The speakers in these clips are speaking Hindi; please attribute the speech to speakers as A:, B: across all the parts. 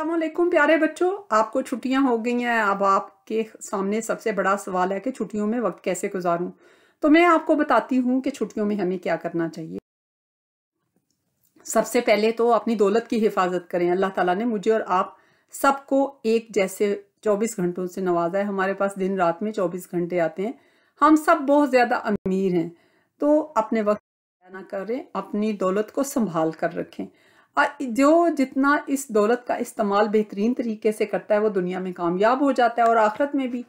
A: असलम प्यारे बच्चों आपको छुट्टियां हो गई हैं अब आपके सामने सबसे बड़ा सवाल है कि छुट्टियों में वक्त कैसे गुजारूं तो मैं आपको बताती हूं कि छुट्टियों में हमें क्या करना चाहिए सबसे पहले तो अपनी दौलत की हिफाजत करें अल्लाह ताला ने मुझे और आप सबको एक जैसे 24 घंटों से नवाजा है हमारे पास दिन रात में 24 घंटे आते हैं हम सब बहुत ज़्यादा अमीर हैं तो अपने वक्त ना करें अपनी दौलत को संभाल कर रखें जो जितना इस दौलत का इस्तेमाल बेहतरीन तरीके से करता है वो दुनिया में कामयाब हो जाता है और आख़रत में भी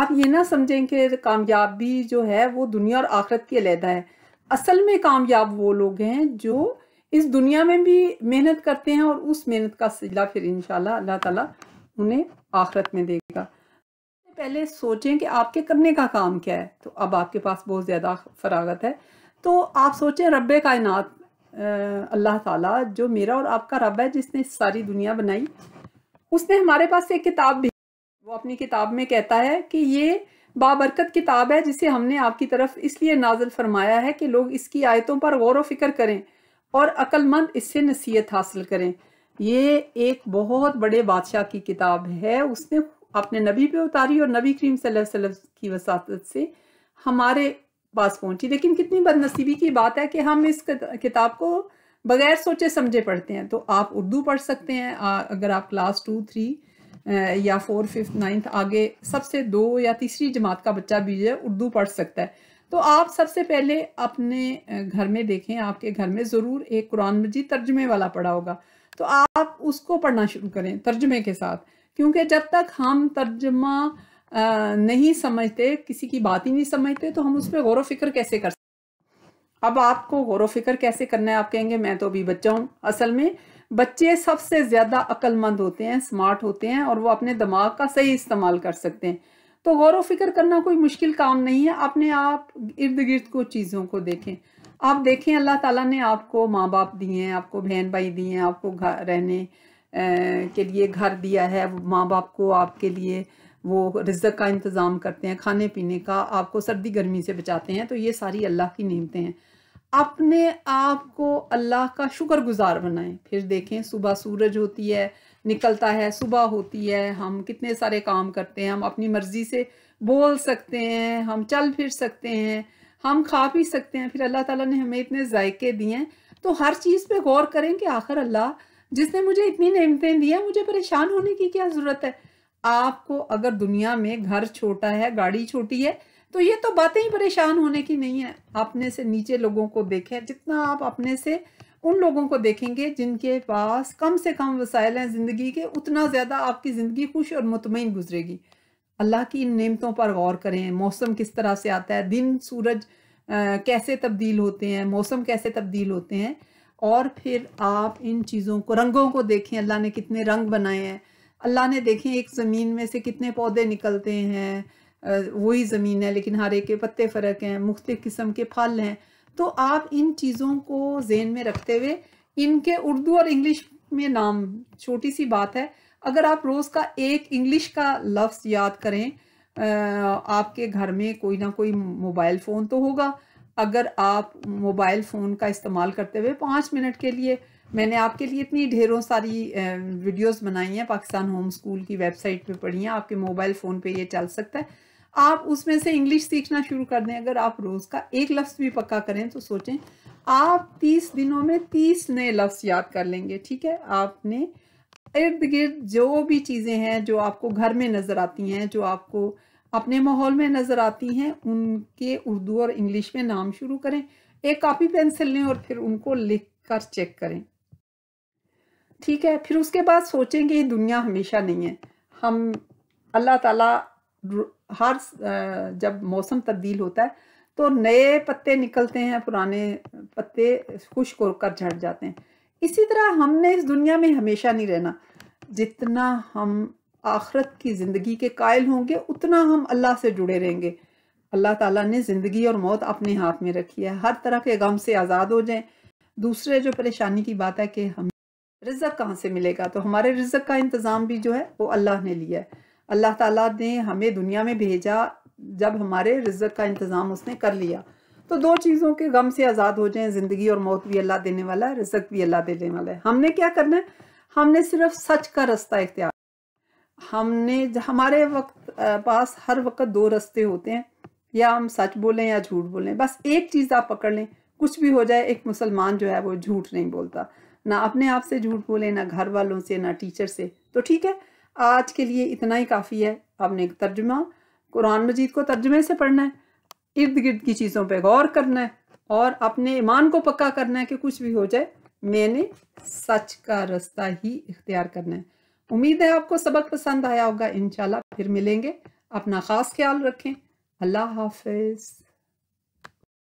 A: आप ये ना समझें कि कामयाबी जो है वो दुनिया और आख़रत की अलहदा है असल में कामयाब वो लोग हैं जो इस दुनिया में भी मेहनत करते हैं और उस मेहनत का सिला फिर इन अल्लाह ताला उन्हें आखरत में देगा पहले सोचें कि आपके करने का काम क्या है तो अब आपके पास बहुत ज़्यादा फरागत है तो आप सोचें रब कायनात अल्लाह ताला जो मेरा और आपका रब है जिसने सारी दुनिया बनाई उसने हमारे पास एक किताब भी वो अपनी किताब में कहता है कि ये बाबरकत किताब है जिसे हमने आपकी तरफ इसलिए नाजल फरमाया है कि लोग इसकी आयतों पर गौर फिक्र करें और अक्लमंद इससे नसीहत हासिल करें ये एक बहुत बड़े बादशाह की किताब है उसने अपने नबी पे उतारी और नबी करीम सल्लल्लाहु अलैहि वसल्लम की वसात से हमारे पास पहुंची लेकिन कितनी बदनसीबी की बात है कि हम इस किताब को बगैर सोचे समझे पढ़ते हैं तो आप उर्दू पढ़ सकते हैं अगर आप क्लास टू थ्री या फोर फिफ्थ नाइन्थ आगे सबसे दो या तीसरी जमात का बच्चा भी जो उर्दू पढ़ सकता है तो आप सबसे पहले अपने घर में देखें आपके घर में ज़रूर एक कुरान मजीद तर्जमे वाला पढ़ा होगा तो आप उसको पढ़ना शुरू करें तर्जमे के साथ क्योंकि जब तक हम तर्जमा नहीं समझते किसी की बात ही नहीं समझते तो हम उस पर गौर फिक्र कैसे कर सकते अब आपको गौर फिक्र कैसे करना है आप कहेंगे मैं तो अभी बच्चा हूँ असल में बच्चे सबसे ज़्यादा अक्लमंद होते हैं स्मार्ट होते हैं और वो अपने दिमाग का सही इस्तेमाल कर सकते हैं तो गौर फिक्र करना कोई मुश्किल काम नहीं है अपने आप इर्द गिर्द को चीज़ों को देखें आप देखें अल्लाह ताला ने आपको माँ बाप दिए हैं आपको बहन भाई दिए हैं आपको घर रहने के लिए घर दिया है माँ बाप को आपके लिए वो रिजक का इंतज़ाम करते हैं खाने पीने का आपको सर्दी गर्मी से बचाते हैं तो ये सारी अल्लाह की नीमतें हैं अपने आप को अल्लाह का शुक्र गुजार बनाएं फिर देखें सुबह सूरज होती है निकलता है सुबह होती है हम कितने सारे काम करते हैं हम अपनी मर्ज़ी से बोल सकते हैं हम चल फिर सकते हैं हम खा पी सकते हैं फिर अल्लाह ताला ने हमें इतने जायके दिए हैं तो हर चीज़ पे गौर करें कि आखिर अल्लाह जिसने मुझे इतनी नियमतें दी हैं मुझे परेशान होने की क्या ज़रूरत है आपको अगर दुनिया में घर छोटा है गाड़ी छोटी है तो ये तो बातें ही परेशान होने की नहीं है अपने से नीचे लोगों को देखें जितना आप अपने से उन लोगों को देखेंगे जिनके पास कम से कम वसाइल हैं ज़िंदगी के उतना ज़्यादा आपकी ज़िंदगी खुश और मुतमिन गुजरेगी अल्लाह की इन नियमतों पर गौर करें मौसम किस तरह से आता है दिन सूरज आ, कैसे तब्दील होते हैं मौसम कैसे तब्दील होते हैं और फिर आप इन चीज़ों को रंगों को देखें अल्लाह ने कितने रंग बनाए हैं अल्लाह ने देखें एक ज़मीन में से कितने पौधे निकलते हैं वही ज़मीन है लेकिन हरे के पत्ते फ़र्क हैं मुख्त किस्म के फल हैं तो आप इन चीज़ों को जेन में रखते हुए इनके उर्दू और इंग्लिश में नाम छोटी सी बात है अगर आप रोज़ का एक इंग्लिश का लफ्ज़ याद करें आपके घर में कोई ना कोई मोबाइल फ़ोन तो होगा अगर आप मोबाइल फ़ोन का इस्तेमाल करते हुए पाँच मिनट के लिए मैंने आपके लिए इतनी ढेरों सारी वीडियोस बनाई हैं पाकिस्तान होम स्कूल की वेबसाइट पे पढ़ी हैं आपके मोबाइल फ़ोन पे ये चल सकता है आप उसमें से इंग्लिश सीखना शुरू कर दें अगर आप रोज़ का एक लफ्ज़ भी पक्का करें तो सोचें आप तीस दिनों में तीस नए लफ्ज़ याद कर लेंगे ठीक है आपने इर्द गिर्द जो भी चीज़ें हैं जो आपको घर में नज़र आती हैं जो आपको अपने माहौल में नज़र आती हैं उनके उर्दू और इंग्लिश में नाम शुरू करें एक कापी पेंसिल लें और फिर उनको लिख कर चेक करें ठीक है फिर उसके बाद सोचें कि दुनिया हमेशा नहीं है हम अल्लाह ताला हर जब मौसम तब्दील होता है तो नए पत्ते निकलते हैं पुराने पत्ते खुश्क होकर झड़ जाते हैं इसी तरह हमने इस दुनिया में हमेशा नहीं रहना जितना हम आखरत की ज़िंदगी के कायल होंगे उतना हम अल्लाह से जुड़े रहेंगे अल्लाह ताला ने ज़िंदगी और मौत अपने हाथ में रखी है हर तरह के गम से आज़ाद हो जाएं दूसरे जो परेशानी की बात है कि हम रिजक कहाँ से मिलेगा तो हमारे रिजक का इंतज़ाम भी जो है वो अल्लाह ने लिया है अल्लाह ताला ने हमें दुनिया में भेजा जब हमारे रिजक का इंतज़ाम उसने कर लिया तो दो चीज़ों के गम से आज़ाद हो जाएं ज़िंदगी और मौत भी अल्लाह देने वाला है रिजक भी अल्लाह देने वाला है हमने क्या करना है हमने सिर्फ सच का रास्ता इख्तियार हमने हमारे वक्त पास हर वक्त दो रास्ते होते हैं या हम सच बोलें या झूठ बोलें बस एक चीज़ आप पकड़ लें कुछ भी हो जाए एक मुसलमान जो है वो झूठ नहीं बोलता ना अपने आप से झूठ बोले ना घर वालों से ना टीचर से तो ठीक है आज के लिए इतना ही काफ़ी है आपने तर्जुमा कुरान मजीद को तर्जुमे से पढ़ना है इर्द गिर्द की चीज़ों पर गौर करना है और अपने ईमान को पक्का करना है कि कुछ भी हो जाए मैंने सच का रास्ता ही इख्तियार करना है उम्मीद है आपको सबक पसंद आया होगा इनशाला फिर मिलेंगे अपना ख़ास ख्याल रखें अल्लाह हाफिज़